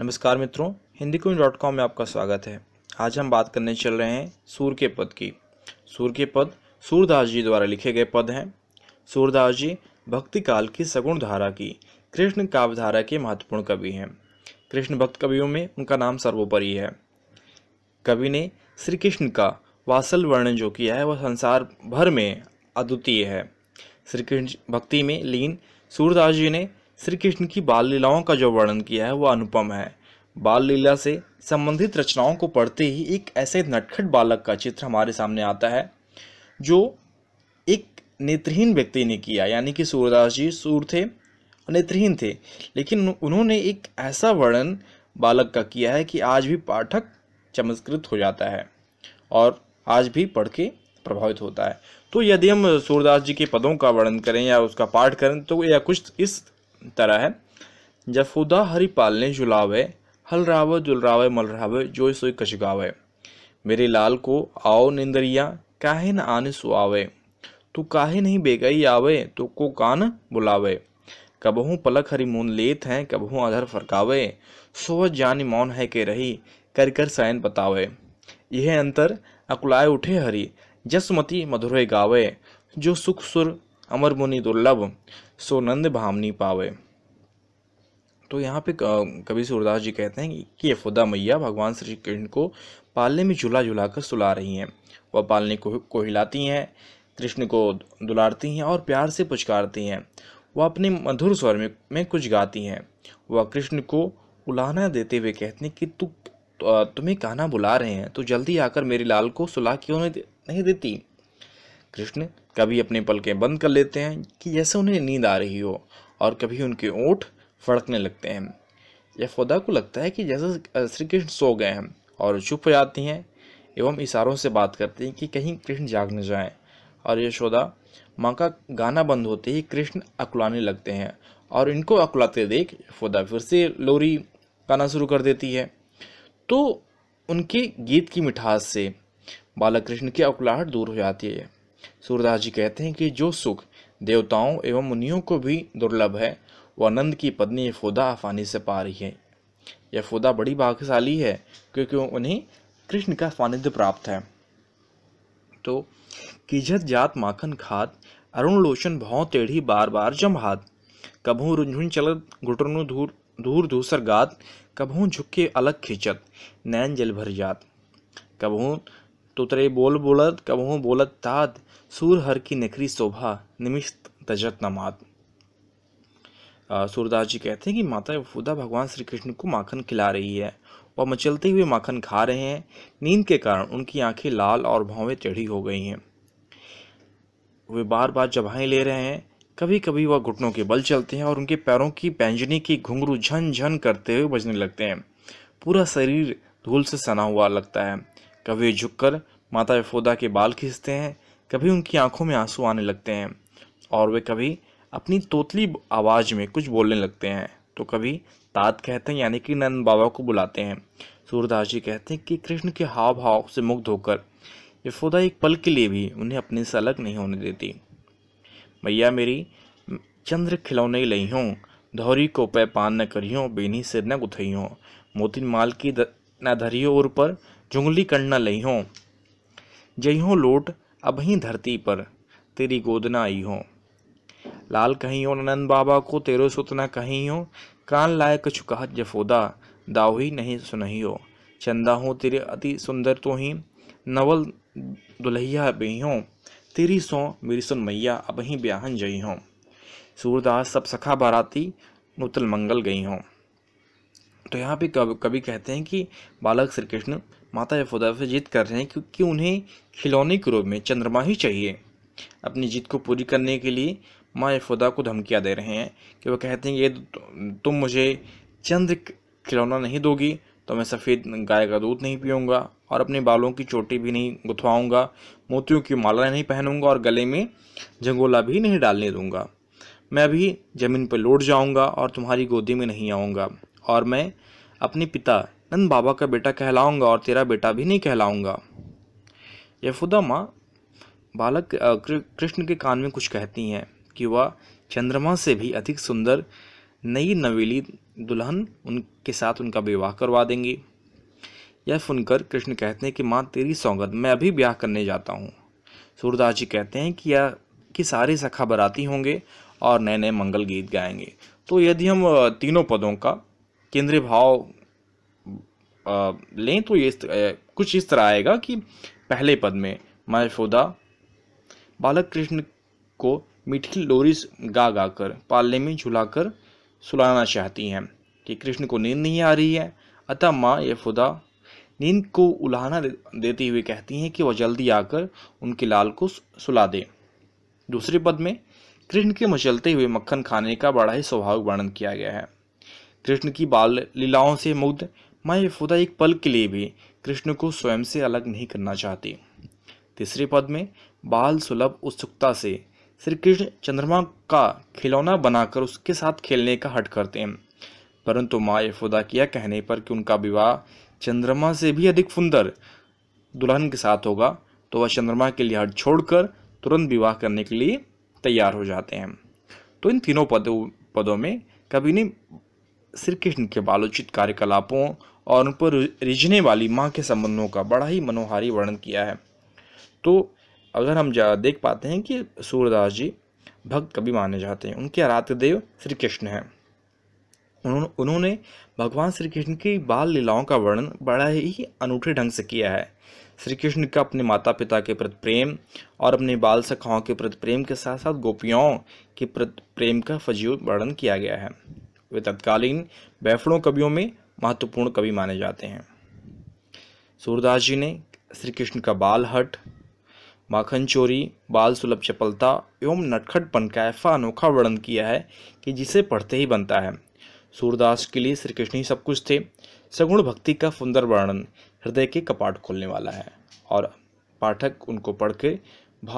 नमस्कार मित्रों हिंदी कुंज dot com में आपका स्वागत है आज हम बात करने चल रहे हैं सूर के पद की सूर के पद सूरदास जी द्वारा लिखे गए पद हैं सूरदास जी भक्ति काल की सगुण धारा की कृष्ण काव्य धारा के महत्वपूर्ण कवि हैं कृष्ण भक्त कवियों में उनका नाम सर्वोपरि है कवि ने श्री कृष्ण का वासल वर्णन जो किया है वह संसार भर में अद्वितीय है श्री कृष्ण भक्ति में लीन सूरदास जी ने श्री कृष्ण की बाल लीलाओं का जो वर्णन किया है वह अनुपम है बाल लीला से संबंधित रचनाओं को पढ़ते ही एक ऐसे नटखट बालक का चित्र हमारे सामने आता है जो एक नेत्रहीन व्यक्ति ने किया यानी कि सूरदास जी सूर थे नेत्रहीन थे लेकिन उन्होंने एक ऐसा वर्णन बालक का किया है कि आज भी पाठक चमत्कृत हो जाता है और आज भी पढ़ के प्रभावित होता है तो यदि हम सूरदास जी के पदों का वर्णन करें या उसका पाठ करें तो या कुछ इस तरह है जफुदा हरिपाल ने जुलावे हल रावे जुलरावे मलरावे जो सोई कशगावे मेरे लाल को आओ निंदरिया काहे न आने सुआवे तू काहे नहीं बेगई आवे तो को कान बुलावे कबहू पलक हरी मोन लेत हैं कबहू अधर फरकावे सो जान मौन है के रही कर कर सैन बतावे यह अंतर अकुलाए उठे हरी जसमती मधुरे गावे जो सुख सुर अमर मुनि दुर्लभ सो नंद भामनी पावे तो यहाँ पे कवि सूरदास जी कहते हैं कि यशोदा मैया भगवान श्री कृष्ण को पालने में झुला झुला कर सुला रही हैं वह पालने को को हिलाती हैं कृष्ण को दुलारती हैं और प्यार से पुचकारती हैं वह अपने मधुर स्वर में में कुछ गाती हैं वह कृष्ण को उलाना देते हुए कहते हैं कि तू तुम्हें कहना बुला रहे हैं तो जल्दी आकर मेरे लाल को सुला क्यों नहीं देती कृष्ण कभी अपने पलकें बंद कर लेते हैं कि जैसे उन्हें नींद आ रही हो और कभी उनके ओठ फड़कने लगते हैं यशोदा को लगता है कि जैसे श्री कृष्ण सो गए हैं और चुप हो जाती हैं एवं इशारों से बात करते हैं कि कहीं कृष्ण जाग न जाएं और यशोदा माँ का गाना बंद होते ही कृष्ण अकुलाने लगते हैं और इनको अकुलाते देख यशोदा फिर से लोरी गाना शुरू कर देती है तो उनके गीत की मिठास से कृष्ण की अकुलाहट दूर हो जाती है सूरदास जी कहते हैं कि जो सुख देवताओं एवं मुनियों को भी दुर्लभ है वह आनंद की पत्नी यफोदा आसानी से पा रही है यफोदा बड़ी भाग्यशाली है क्योंकि उन्हें कृष्ण का सानिध्य प्राप्त है तो किजत जात माखन खात अरुण लोचन भाव टेढ़ी बार बार जम हाथ कभू रुझुन चलत घुटनु धूर धूर धूसर गात कभू झुके अलग खिंचत नैन जल भर जात कभू तुतरे बोल बोलत कभू बोलत तात सूरहर की नखरी शोभा निमिष तजत नमाद सूरदास जी कहते हैं कि माता यशोदा भगवान श्री कृष्ण को माखन खिला रही है वह मचलते हुए माखन खा रहे हैं नींद के कारण उनकी आंखें लाल और भावें टेढ़ी हो गई हैं वे बार बार जबाहें ले रहे हैं कभी कभी वह घुटनों के बल चलते हैं और उनके पैरों की पैंजनी की घुंघरू झन झन करते हुए बजने लगते हैं पूरा शरीर धूल से सना हुआ लगता है कभी झुककर माता यशोदा के बाल खींचते हैं कभी उनकी आंखों में आंसू आने लगते हैं और वे कभी अपनी तोतली आवाज़ में कुछ बोलने लगते हैं तो कभी तात कहते हैं यानी कि नंद बाबा को बुलाते हैं सूरदास जी कहते हैं कि कृष्ण के हाव भाव से मुग्ध होकर यशोदा एक पल के लिए भी उन्हें अपने से अलग नहीं होने देती मैया मेरी चंद्र खिलौने लई हों धौरी को पै पान न करियो बेनी सिर न गुथइयो मोती माल की न धरियो और पर जुंगली कण न लई हों जई हों लोट अब ही धरती पर तेरी गोदना आई हो लाल कहीं हो नंद बाबा को तेरो सुतना कहीं हो कान लाए कछु कहत जफोदा दाव ही नहीं सुनही हो चंदा हो तेरे अति सुंदर तो ही नवल दुल्हिया बही हो तेरी सो मेरी सुन मैया अब ही ब्याहन जई हो सूरदास सब सखा बाराती नूतल मंगल गई हों तो यहाँ पे कब कभी कहते हैं कि बालक श्री कृष्ण माता यशोदा से जीत कर रहे हैं क्योंकि उन्हें खिलौने के रूप में चंद्रमा ही चाहिए अपनी जीत को पूरी करने के लिए माँ यशोदा को धमकियाँ दे रहे हैं कि वह कहते हैं ये तुम मुझे चंद्र खिलौना नहीं दोगी तो मैं सफ़ेद गाय का दूध नहीं पीऊँगा और अपने बालों की चोटी भी नहीं गुथवाऊँगा मोतियों की माला नहीं पहनूँगा और गले में जंगोला भी नहीं डालने दूँगा मैं अभी ज़मीन पर लौट जाऊँगा और तुम्हारी गोदी में नहीं आऊँगा और मैं अपने पिता नंद बाबा का बेटा कहलाऊंगा और तेरा बेटा भी नहीं कहलाऊंगा यफुदा माँ बालक कृष्ण के कान में कुछ कहती हैं कि वह चंद्रमा से भी अधिक सुंदर नई नवेली दुल्हन उनके साथ उनका विवाह करवा देंगी यह सुनकर कृष्ण कहते हैं कि माँ तेरी सौगत मैं अभी ब्याह करने जाता हूँ सूरदास जी कहते हैं कि यह कि सारे सखा बराती होंगे और नए नए मंगल गीत गाएंगे तो यदि हम तीनों पदों का केंद्रीय भाव लें तो ये कुछ इस तरह आएगा कि पहले पद में मायफोदा बालक कृष्ण को मीठी लोरिस गा गा कर पालने में झुला कर सुलाना चाहती हैं कि कृष्ण को नींद नहीं आ रही है अतः माँ फुदा नींद को उलाना देती हुई कहती हैं कि वह जल्दी आकर उनके लाल को सुला दे दूसरे पद में कृष्ण के मचलते हुए मक्खन खाने का बड़ा ही स्वभाव वर्णन किया गया है कृष्ण की बाल लीलाओं से मुग्ध माँ यशोदा एक पल के लिए भी कृष्ण को स्वयं से अलग नहीं करना चाहती तीसरे पद में बाल सुलभ उत्सुकता से श्री कृष्ण चंद्रमा का खिलौना बनाकर उसके साथ खेलने का हट करते हैं परंतु माँ यशोदा के यह कहने पर कि उनका विवाह चंद्रमा से भी अधिक सुंदर दुल्हन के साथ होगा तो वह चंद्रमा के लिए हट छोड़कर तुरंत विवाह करने के लिए तैयार हो जाते हैं तो इन तीनों पदों पदों में कभी नहीं श्री कृष्ण के बालोचित कार्यकलापों और उन पर रिझने वाली माँ के संबंधों का बड़ा ही मनोहारी वर्णन किया है तो अगर हम देख पाते हैं कि सूरदास जी भक्त कभी माने जाते हैं उनके आराध्य देव श्री कृष्ण हैं उन्होंने उन्होंने भगवान श्री कृष्ण की बाल लीलाओं का वर्णन बड़ा ही अनूठे ढंग से किया है श्री कृष्ण का अपने माता पिता के प्रति प्रेम और अपने बाल सखाओं के प्रति प्रेम के साथ साथ गोपियों के प्रति प्रेम का फजीव वर्णन किया गया है वे तत्कालीन बैफड़ों कवियों में महत्वपूर्ण कवि माने जाते हैं सूरदास जी ने श्री कृष्ण का बाल हट माखन चोरी बाल सुलभ चपलता एवं नटखटपन का ऐसा अनोखा वर्णन किया है कि जिसे पढ़ते ही बनता है सूरदास के लिए श्री कृष्ण ही सब कुछ थे सगुण भक्ति का सुंदर वर्णन हृदय के कपाट खोलने वाला है और पाठक उनको पढ़ के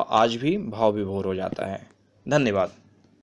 आज भी भाव विभोर हो जाता है धन्यवाद